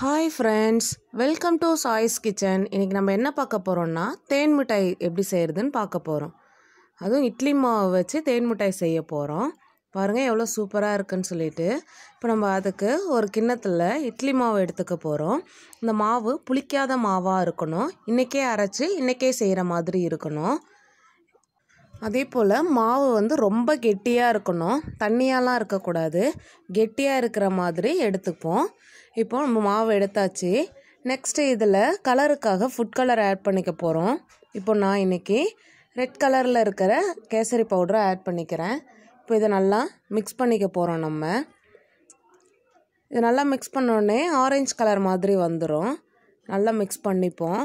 hi friends welcome to Choice Kitchen இன்றைக்கி நம்ம என்ன பார்க்க போகிறோம்னா தேன் மிட்டாய் எப்படி செய்கிறதுன்னு பார்க்க போகிறோம் அதுவும் இட்லி மாவை வச்சு தேன் மிட்டாய் செய்ய போகிறோம் பாருங்கள் எவ்வளோ சூப்பராக இருக்குன்னு சொல்லிட்டு இப்போ நம்ம அதுக்கு ஒரு கிண்ணத்தில் இட்லி மாவு எடுத்துக்க போகிறோம் இந்த மாவு புளிக்காத மாவாக இருக்கணும் இன்றைக்கே அரைச்சி இன்றைக்கே செய்கிற மாதிரி இருக்கணும் அதே போல் மாவு வந்து ரொம்ப கெட்டியாக இருக்கணும் தண்ணியாலாம் இருக்கக்கூடாது கெட்டியாக இருக்கிற மாதிரி எடுத்துப்போம் இப்போ நம்ம மாவு எடுத்தாச்சு நெக்ஸ்ட்டு இதில் கலருக்காக ஃபுட் கலர் ஆட் பண்ணிக்க போகிறோம் இப்போ நான் இன்றைக்கி ரெட் கலரில் இருக்கிற கேசரி பவுடரை ஆட் பண்ணிக்கிறேன் இப்போ இதை நல்லா மிக்ஸ் பண்ணிக்க போகிறோம் நம்ம இது நல்லா மிக்ஸ் பண்ணோடனே ஆரஞ்சு கலர் மாதிரி வந்துடும் நல்லா மிக்ஸ் பண்ணிப்போம்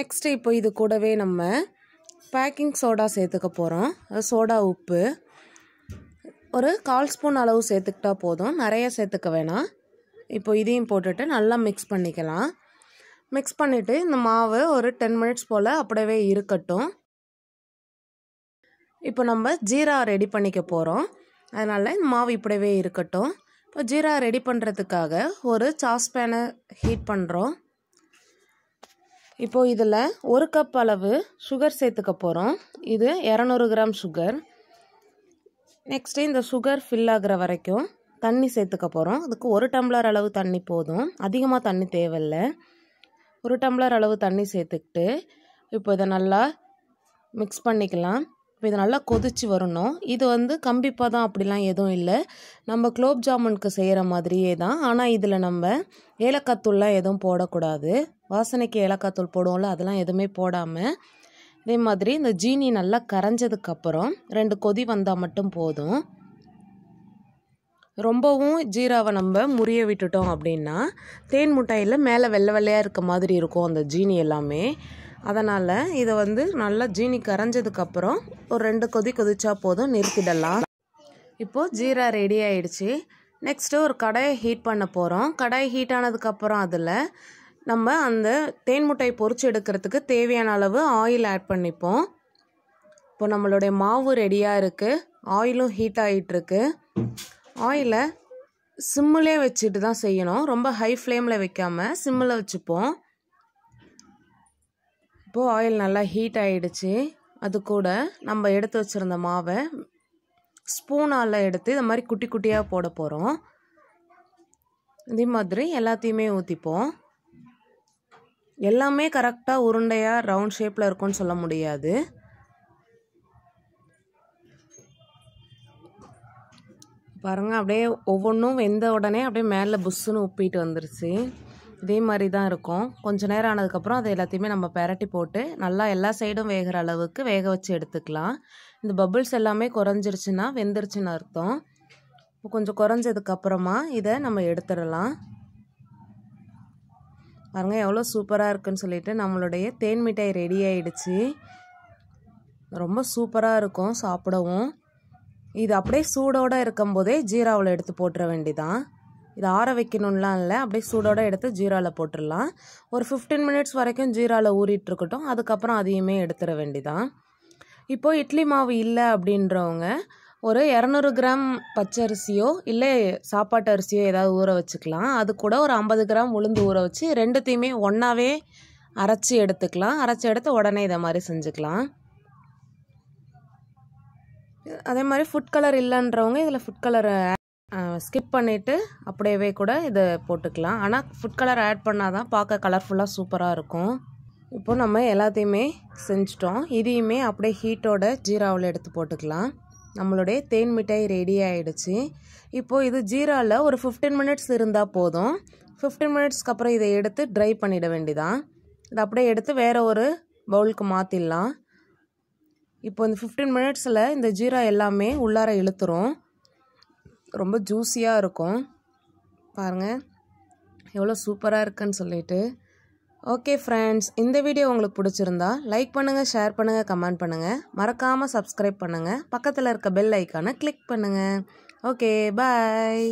நெக்ஸ்ட்டு இப்போ இது கூடவே நம்ம பேக்கிங் சோடா சேர்த்துக்க போகிறோம் சோடா உப்பு ஒரு கால் ஸ்பூன் அளவு சேர்த்துக்கிட்டா போதும் நிறைய சேர்த்துக்க வேணாம் இப்போ இதையும் போட்டுட்டு நல்லா மிக்ஸ் பண்ணிக்கலாம் மிக்ஸ் பண்ணிவிட்டு இந்த மாவு ஒரு டென் மினிட்ஸ் போல் அப்படியே இருக்கட்டும் இப்போ நம்ம ஜீரா ரெடி பண்ணிக்க போகிறோம் அதனால் இந்த மாவு இப்படியே இருக்கட்டும் இப்போ ஜீரா ரெடி பண்ணுறதுக்காக ஒரு சாஸ்பேனை ஹீட் பண்ணுறோம் இப்போது இதில் ஒரு கப் அளவு சுகர் சேர்த்துக்க போகிறோம் இது இரநூறு கிராம் சுகர் நெக்ஸ்ட்டு இந்த சுகர் ஃபில் ஆகிற வரைக்கும் தண்ணி சேர்த்துக்க போகிறோம் அதுக்கு ஒரு டம்ளர் அளவு தண்ணி போதும் அதிகமாக தண்ணி தேவையில்லை ஒரு டம்ளர் அளவு தண்ணி சேர்த்துக்கிட்டு இப்போ இதை நல்லா மிக்ஸ் பண்ணிக்கலாம் இப்போ இதை நல்லா கொதிச்சு வரணும் இது வந்து கம்பிப்பாக தான் அப்படிலாம் எதுவும் இல்லை நம்ம குலோப் ஜாமுனுக்கு செய்கிற மாதிரியே தான் ஆனால் இதில் நம்ம ஏலக்காய் தூள்லாம் எதுவும் போடக்கூடாது வாசனைக்கு ஏலக்காய் தூள் போடுவோம்ல அதெல்லாம் எதுவுமே போடாமல் இதே மாதிரி இந்த ஜீனி நல்லா கரைஞ்சதுக்கப்புறம் ரெண்டு கொதி வந்தால் மட்டும் போதும் ரொம்பவும் ஜீராவை நம்ம முறிய விட்டுட்டோம் அப்படின்னா தேன் முட்டாயில் மேலே வெள்ளை வெள்ளையாக இருக்க மாதிரி இருக்கும் அந்த ஜீனி எல்லாமே அதனால் இதை வந்து நல்லா ஜீனி கரைஞ்சதுக்கப்புறம் ஒரு ரெண்டு கொதி கொதிச்சா போதும் நிறுத்திடலாம் இப்போது ஜீரா ரெடி ஆகிடுச்சு நெக்ஸ்ட்டு ஒரு கடாயை ஹீட் பண்ண போகிறோம் கடாய் ஹீட் ஆனதுக்கப்புறம் அதில் நம்ம அந்த தேன் முட்டை பொறிச்சு எடுக்கிறதுக்கு தேவையான அளவு ஆயில் ஆட் பண்ணிப்போம் இப்போ நம்மளுடைய மாவு ரெடியாக இருக்குது ஆயிலும் ஹீட் ஆகிட்டுருக்கு ஆயிலை சிம்மிலே வச்சுட்டு தான் செய்யணும் ரொம்ப ஹை ஃப்ளேமில் வைக்காமல் சிம்மில் வச்சுப்போம் இப்போது ஆயில் நல்லா ஹீட் ஆகிடுச்சு அது கூட நம்ம எடுத்து வச்சுருந்த மாவை ஸ்பூனால் எடுத்து இந்த மாதிரி குட்டி குட்டியாக போட போகிறோம் இதே மாதிரி எல்லாத்தையுமே ஊற்றிப்போம் எல்லாமே கரெக்டாக உருண்டையாக ரவுண்ட் ஷேப்பில் இருக்கும்னு சொல்ல முடியாது பாருங்கள் அப்படியே ஒவ்வொன்றும் வெந்த உடனே அப்படியே மேலே புஷ்ஷுன்னு உப்பிட்டு வந்துருச்சு இதே மாதிரி தான் இருக்கும் கொஞ்சம் நேரம் ஆனதுக்கப்புறம் அதை எல்லாத்தையுமே நம்ம பெரட்டி போட்டு நல்லா எல்லா சைடும் வேகிற அளவுக்கு வேக வச்சு எடுத்துக்கலாம் இந்த பபுள்ஸ் எல்லாமே குறைஞ்சிருச்சுன்னா வெந்துருச்சுன்னு அர்த்தம் இப்போ கொஞ்சம் குறைஞ்சதுக்கப்புறமா இதை நம்ம எடுத்துடலாம் பாருங்க எவ்வளோ சூப்பராக இருக்குன்னு சொல்லிட்டு நம்மளுடைய தேன் மிட்டாய் ரெடி ஆயிடுச்சு ரொம்ப சூப்பராக இருக்கும் சாப்பிடவும் இது அப்படியே சூடோடு இருக்கும்போதே ஜீராவில் எடுத்து போட்டுற வேண்டிதான் இதை ஆற வைக்கணும்லாம் இல்லை அப்படியே சூடோட எடுத்து ஜீராவில் போட்டுடலாம் ஒரு ஃபிஃப்டீன் மினிட்ஸ் வரைக்கும் ஜீராவில் ஊறிட்டு இருக்கட்டும் அதுக்கப்புறம் அதையுமே எடுத்துட வேண்டிதான் இப்போது இட்லி மாவு இல்லை அப்படின்றவங்க ஒரு இரநூறு கிராம் பச்சரிசியோ இல்லை சாப்பாட்டு அரிசியோ ஏதாவது ஊற வச்சுக்கலாம் அது கூட ஒரு ஐம்பது கிராம் உளுந்து ஊற வச்சு ரெண்டுத்தையுமே ஒன்றாவே அரைச்சி எடுத்துக்கலாம் அரைச்சி எடுத்து உடனே இதை மாதிரி செஞ்சுக்கலாம் அதே மாதிரி ஃபுட் கலர் இல்லைன்றவங்க இதில் ஃபுட் கலர் ஸ்கிப் பண்ணிவிட்டு அப்படியே கூட இதை போட்டுக்கலாம் ஆனால் ஃபுட் கலர் ஆட் பண்ணால் தான் பார்க்க கலர்ஃபுல்லாக சூப்பராக இருக்கும் இப்போ நம்ம எல்லாத்தையுமே செஞ்சிட்டோம் இதையுமே அப்படியே ஹீட்டோட ஜீராவில் எடுத்து போட்டுக்கலாம் நம்மளுடைய தேன் மிட்டாய் ரெடி ஆகிடுச்சு இப்போது இது ஜீராவில் ஒரு ஃபிஃப்டீன் மினிட்ஸ் இருந்தால் போதும் ஃபிஃப்டீன் மினிட்ஸ்க்கு அப்புறம் இதை எடுத்து ட்ரை பண்ணிட வேண்டிதான் இதை அப்படியே எடுத்து வேறு ஒரு பவுலுக்கு மாற்றிடலாம் இப்போ இந்த ஃபிஃப்டீன் மினிட்ஸில் இந்த ஜீரா எல்லாமே உள்ளார இழுத்துரும் ரொம்ப ஜூஸியாக இருக்கும் பாருங்கள் எவ்வளோ சூப்பராக இருக்குன்னு சொல்லிட்டு ஓகே ஃப்ரெண்ட்ஸ் இந்த வீடியோ உங்களுக்கு பிடிச்சிருந்தா லைக் பண்ணுங்கள் ஷேர் பண்ணுங்கள் கமெண்ட் பண்ணுங்கள் மறக்காமல் சப்ஸ்கிரைப் பண்ணுங்கள் பக்கத்தில் இருக்க பெல் ஐக்கானை கிளிக் பண்ணுங்கள் ஓகே பாய்